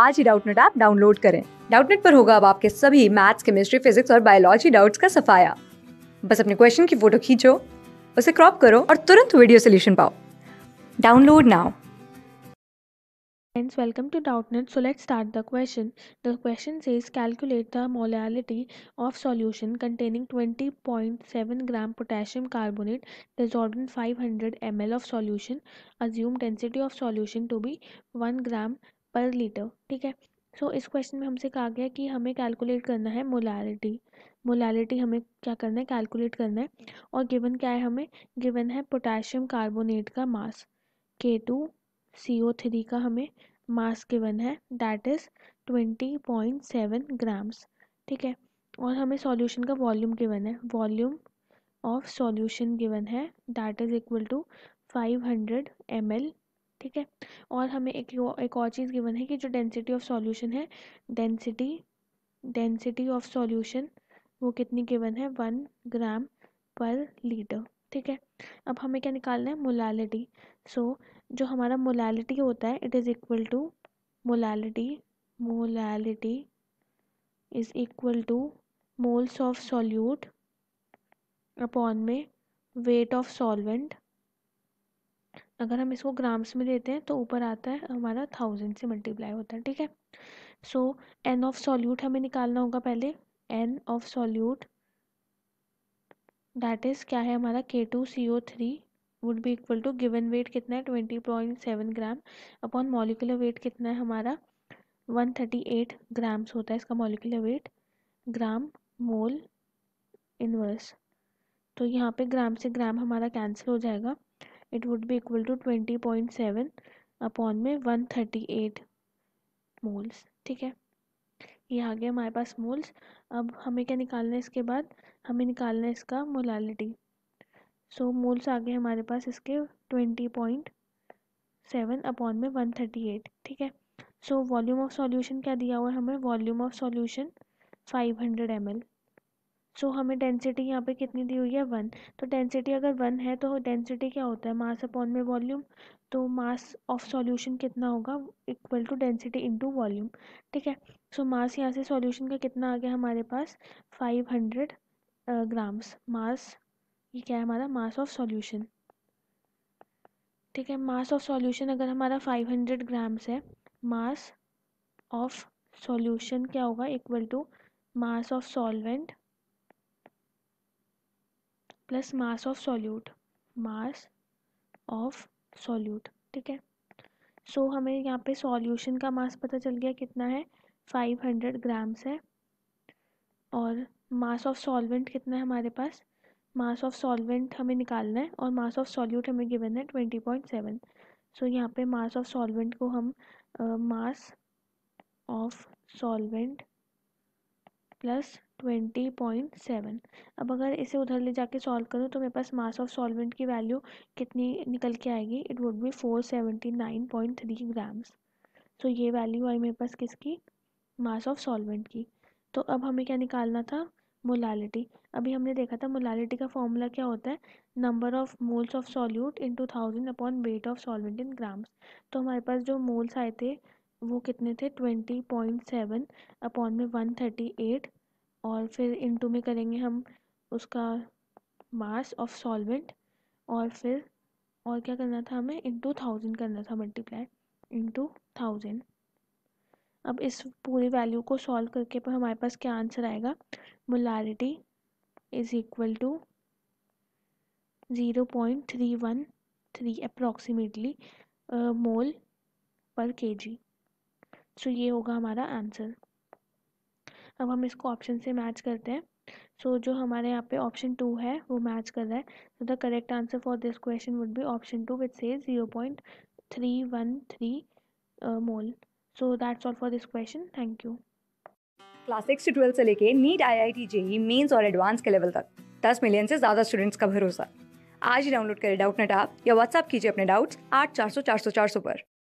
आज ही Doubtnut app download करें डाउटनेट पर होगा अब आपके सभी मैथ्स केमिस्ट्री फिजिक्स और बायोलॉजी डाउट्स का सफाया बस अपने क्वेश्चन की फोटो खींचो उसे क्रॉप करो और तुरंत वीडियो सोल्यूशन पाओ download now welcome to DoubtNet. So let's start the question. The question says calculate the molality of solution containing 20.7 gram potassium carbonate dissolved in 500 ml of solution. Assume density of solution to be 1 gram पर litre ठीक है सो so, इस question में हमसे कहा गया कि हमें कैलकुलेट करना है मोलारिटी मोलारिटी हमें क्या करना है कैलकुलेट करना है और गिवन क्या है हमें गिवन है पोटेशियम कार्बोनेट का मास के टू सी ओ थ्री का हमें मास गिवन है that is twenty point seven grams ठीक है और हमें सॉल्यूशन का वॉल्यूम गिवन है वॉल्यूम ऑफ सॉल्यूशन गिवन है that is equal to five hundred M L ठीक है और हमें एक एक और चीज़ गिवन है कि जो डेंसिटी ऑफ सॉल्यूशन है डेंसिटी डेंसिटी ऑफ सॉल्यूशन वो कितनी गिवन है वन ग्राम पर लीटर ठीक है अब हमें क्या निकालना है मोलालिटी सो so, जो हमारा मोलालिटी होता है it is equal to molality molality is equal to moles of solute upon में वेट ऑफ सॉल्वेंट अगर हम इसको ग्राम्स में देते हैं तो ऊपर आता है हमारा थाउजेंड से मल्टीप्लाई होता है ठीक है सो एन ऑफ सॉल्यूट हमें निकालना होगा पहले N of solute that is क्या है हमारा K two C O three would be equal to given weight कितना है twenty point seven gram upon molecular weight कितना है हमारा वन थर्टी एट ग्राम्स होता है इसका molecular weight gram mole inverse तो यहाँ पे ग्राम से ग्राम हमारा कैंसिल हो जाएगा it would be equal to twenty point seven upon में वन थर्टी एट मोल्स ठीक है ये आ गया हमारे पास मोल्स अब हमें क्या निकालना है इसके बाद हमें निकालना है इसका मोलालिटी सो मोल्स आ गए हमारे पास इसके ट्वेंटी पॉइंट सेवन अपॉन में वन थर्टी एट ठीक है सो वॉल्यूम ऑफ सॉल्यूशन क्या दिया हुआ है हमें volume of solution M L so तो हमें डेंसिटी यहाँ पे कितनी दी हुई है वन तो डेंसिटी अगर वन है तो डेंसिटी क्या होता है मास अपॉन में वॉल्यूम तो मास ऑफ सॉल्यूशन कितना होगा equal to density into volume ठीक है सो मास यहाँ से सॉल्यूशन का कितना आ गया हमारे पास फाइव हंड्रेड ग्राम्स मास ये क्या है हमारा मास ऑफ सॉल्यूशन ठीक है मास ऑफ सॉल्यूशन अगर हमारा फाइव हंड्रेड ग्राम्स है मास ऑफ सॉल्यूशन क्या होगा equal to mass of solvent plus mass of solute mass of solute ठीक है सो so, हमें यहाँ पे सॉल्यूशन का मास पता चल गया कितना है 500 ग्राम्स है और मास ऑफ सॉल्वेंट कितना है हमारे पास मास ऑफ सॉल्वेंट हमें निकालना है और मास ऑफ सॉल्यूट हमें गिवन है 20.7 सो यहाँ पे मास ऑफ सॉल्वेंट को हम mass of solvent plus twenty point seven अब अगर इसे उधर ले जाके सॉल्व करूँ तो मेरे पास मास ऑफ सॉल्वेंट की वैल्यू कितनी निकल के आएगी it would be four seventy nine point three grams so ये वैल्यू आई मेरे पास किसकी मास ऑफ सॉल्वेंट की तो अब हमें क्या निकालना था मोलालिटी अभी हमने देखा था मोलालिटी का फॉर्मूला क्या होता है number of moles of solute two thousand upon weight of solvent in grams तो हमारे पास जो मोल्स आए थे वो कितने थे ट्वेंटी पॉइंट सेवन अपॉन में वन थर्टी एट और फिर इनटू में करेंगे हम उसका मास ऑफ सॉल्वेंट और फिर और क्या करना था हमें इंटू थाउजेंड करना था मल्टीप्लाई इंटू थाउजेंड अब इस पूरी वैल्यू को सॉल्व करके पर हमारे पास क्या आंसर आएगा molarity is equal to zero point three one three approximately mole per K जी सो ये होगा हमारा आंसर अब हम इसको ऑप्शन से मैच करते हैं सो so, जो हमारे यहाँ पे ऑप्शन टू है वो मैच कर रहा है so the correct answer for this question would be option two which से zero point three one three mole so that's all for this question thank you class six से twelfth से लेके NEET I I T JEE mains और advance के level तक दस million से ज़्यादा स्टूडेंट्स का भरोसा आज ही डाउनलोड करें डाउट नेट आप या व्हाट्सअप कीजिए अपने डाउट्स आठ चार सौ चार सौ चार सौ पर